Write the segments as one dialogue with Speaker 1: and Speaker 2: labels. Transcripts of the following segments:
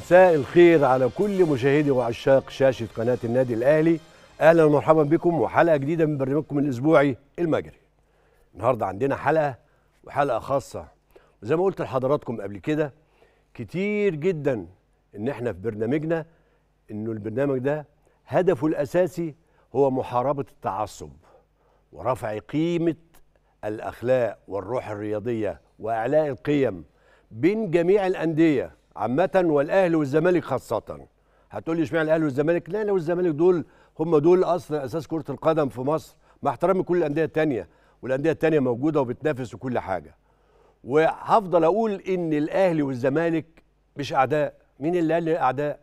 Speaker 1: مساء الخير على كل مشاهدي وعشاق شاشة قناة النادي الأهلي أهلا ومرحبا بكم وحلقة جديدة من برنامجكم الأسبوعي المجري النهاردة عندنا حلقة وحلقة خاصة وزي ما قلت لحضراتكم قبل كده كتير جدا إن احنا في برنامجنا إنه البرنامج ده هدفه الأساسي هو محاربة التعصب ورفع قيمة الأخلاق والروح الرياضية وإعلاء القيم بين جميع الأندية عامة والأهلي والزمالك خاصة هتقول لي اشمعنى الأهلي والزمالك؟ لا الأهلي والزمالك دول هم دول أصل أساس كرة القدم في مصر مع احترامي كل الأندية التانية والأندية التانية موجودة وبتنافس وكل حاجة وهفضل أقول إن الأهلي والزمالك مش أعداء مين اللي قال لي أعداء؟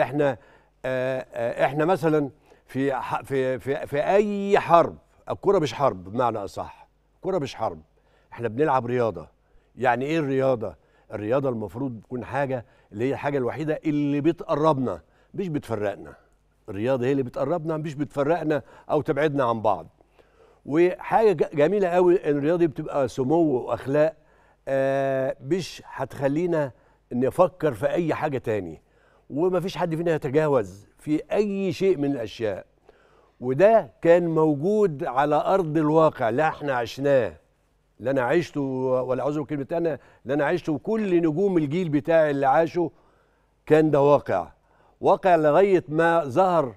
Speaker 1: احنا آآ آه، آآ آه، احنا مثلا في في في, في أي حرب الكرة مش حرب بمعنى أصح الكرة مش حرب احنا بنلعب رياضة يعني إيه الرياضة؟ الرياضه المفروض تكون حاجه اللي هي الحاجه الوحيده اللي بتقربنا مش بتفرقنا الرياضه هي اللي بتقربنا مش بتفرقنا او تبعدنا عن بعض وحاجه جميله قوي ان الرياضه بتبقى سمو واخلاق آه مش هتخلينا نفكر في اي حاجه تاني ومفيش حد فينا يتجاوز في اي شيء من الاشياء وده كان موجود على ارض الواقع اللي احنا عشناه اللي انا عشته ولا اعوذ بكلمه انا اللي انا عشته وكل نجوم الجيل بتاعي اللي عاشوا كان ده واقع واقع لغايه ما ظهر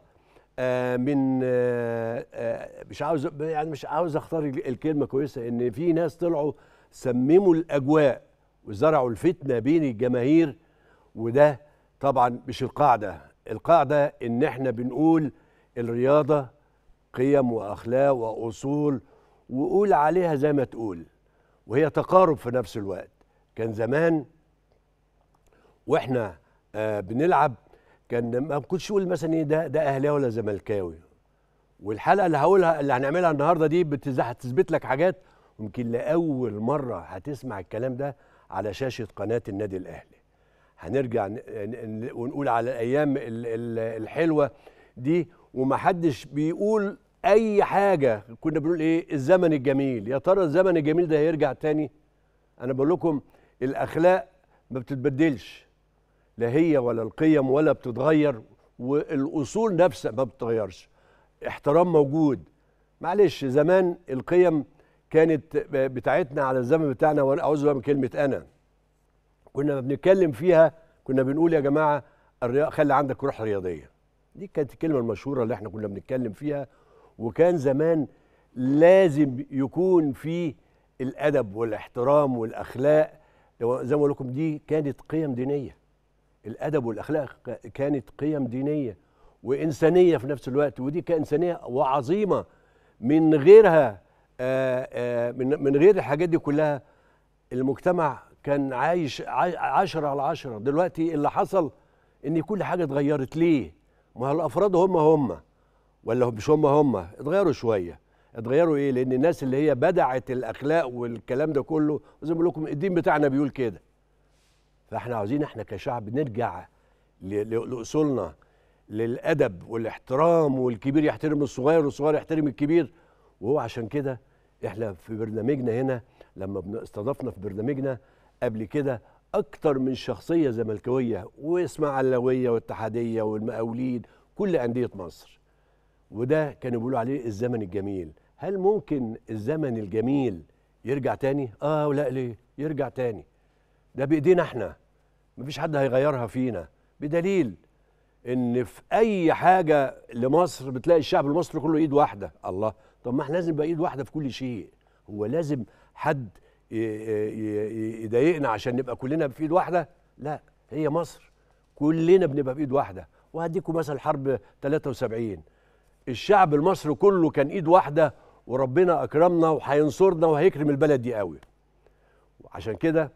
Speaker 1: آه، من آه، آه، مش عاوز يعني مش عاوز اختار الكلمه كويسه ان في ناس طلعوا سمموا الاجواء وزرعوا الفتنه بين الجماهير وده طبعا مش القاعده القاعده ان احنا بنقول الرياضه قيم واخلاق واصول وقول عليها زي ما تقول وهي تقارب في نفس الوقت كان زمان واحنا آه بنلعب كان ما كنتش اقول مثلا ايه ده ده اهلاوي ولا زملكاوي والحلقه اللي هقولها اللي هنعملها النهارده دي هتثبت لك حاجات يمكن لاول مره هتسمع الكلام ده على شاشه قناه النادي الاهلي هنرجع ونقول على الايام الحلوه دي ومحدش بيقول اي حاجه كنا بنقول ايه الزمن الجميل يا ترى الزمن الجميل ده هيرجع تاني انا بقول لكم الاخلاق ما بتتبدلش لا هي ولا القيم ولا بتتغير والاصول نفسها ما بتتغيرش احترام موجود معلش زمان القيم كانت بتاعتنا على الزمن بتاعنا وانا اعوذ بالله من كلمه انا كنا بنتكلم فيها كنا بنقول يا جماعه الرياض خلي عندك روح رياضيه دي كانت الكلمه المشهوره اللي احنا كنا بنتكلم فيها وكان زمان لازم يكون في الادب والاحترام والاخلاق زي ما لكم دي كانت قيم دينيه الادب والاخلاق كانت قيم دينيه وانسانيه في نفس الوقت ودي كانسانيه وعظيمه من غيرها آآ آه، آآ آه، من من غير الحاجات دي كلها المجتمع كان عايش عشرة على عشرة دلوقتي اللي حصل ان كل حاجه اتغيرت ليه ما الافراد هم هم ولا مش هم هم اتغيروا شويه اتغيروا ايه لان الناس اللي هي بدعت الاخلاق والكلام ده كله زي ما بقول لكم الدين بتاعنا بيقول كده فاحنا عاوزين احنا كشعب نرجع لاصولنا للادب والاحترام والكبير يحترم الصغير والصغير يحترم الكبير وهو عشان كده احنا في برنامجنا هنا لما استضفنا في برنامجنا قبل كده اكتر من شخصيه زملكاويه واسماعيلاويه والاتحاديه والمقاولين كل انديه مصر وده كانوا بيقولوا عليه الزمن الجميل هل ممكن الزمن الجميل يرجع تاني اه ولا ليه يرجع تاني ده بايدينا احنا مفيش حد هيغيرها فينا بدليل ان في اي حاجه لمصر بتلاقي الشعب المصري كله ايد واحده الله طب ما احنا لازم يبقى ايد واحده في كل شيء هو لازم حد يضايقنا عشان نبقى كلنا في ايد واحده لا هي مصر كلنا بنبقى في ايد واحده وهديكم مثلا حرب 73 الشعب المصري كله كان ايد واحده وربنا اكرمنا وهينصرنا وهيكرم البلد دي قوي عشان كده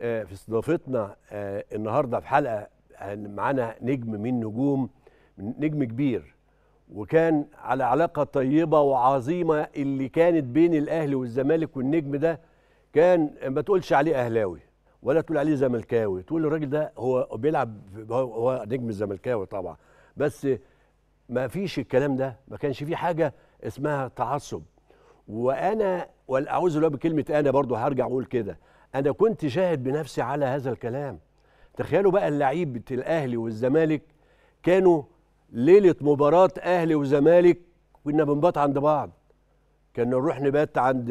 Speaker 1: آه، في استضافتنا آه، النهارده في حلقه آه، معانا نجم من نجوم نجم كبير وكان على علاقة طيبة وعظيمة اللي كانت بين الأهلي والزمالك والنجم ده كان ما تقولش عليه أهلاوي ولا تقول عليه زملكاوي تقول الراجل ده هو بيلعب هو نجم الزملكاوي طبعا بس ما فيش الكلام ده ما كانش في حاجه اسمها تعصب وانا واعوذ بالله بكلمه انا برضو هرجع اقول كده انا كنت شاهد بنفسي على هذا الكلام تخيلوا بقى اللعيبه الاهلي والزمالك كانوا ليله مباراه اهلي وزمالك كنا بنبات عند بعض كنا نروح نبات عند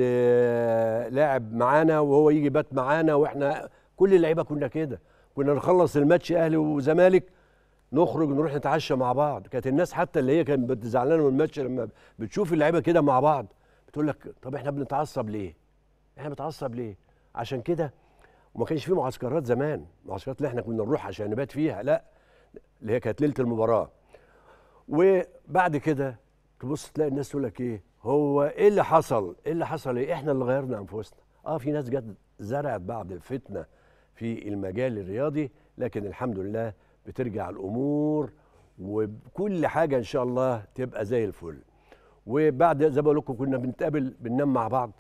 Speaker 1: لاعب معانا وهو يجي بات معانا واحنا كل اللعيبه كنا كده كنا نخلص الماتش اهلي وزمالك نخرج نروح نتعشى مع بعض كانت الناس حتى اللي هي كانت زعلانه من الماتش لما بتشوف اللعيبه كده مع بعض بتقول لك طب احنا بنتعصب ليه احنا بنتعصب ليه عشان كده وما كانش في معسكرات زمان معسكرات اللي احنا كنا نروح عشان نبات فيها لا اللي هي كانت ليله المباراه وبعد كده تبص تلاقي الناس تقول لك ايه هو ايه اللي حصل ايه اللي حصل ايه احنا اللي غيرنا انفسنا اه في ناس جت زرعت بعض الفتنه في المجال الرياضي لكن الحمد لله بترجع الامور وكل حاجه ان شاء الله تبقى زي الفل وبعد زي ما بقول لكم كنا بنتقابل بننام مع بعض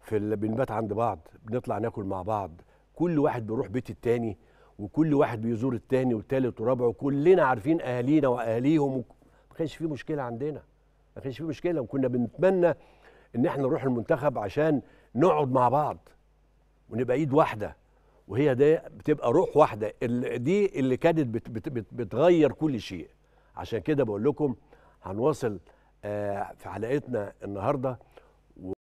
Speaker 1: في بنبات عند بعض بنطلع ناكل مع بعض كل واحد بيروح بيت التاني وكل واحد بيزور التاني والتالت ورابع وكلنا عارفين اهالينا واهاليهم ما كانش في مشكله عندنا ما كانش في مشكله وكنا بنتمنى ان احنا نروح المنتخب عشان نقعد مع بعض ونبقى ايد واحده وهي ده بتبقى روح واحده دي اللي كانت بتغير كل شيء عشان كده بقول لكم هنواصل آه، في حلقتنا النهارده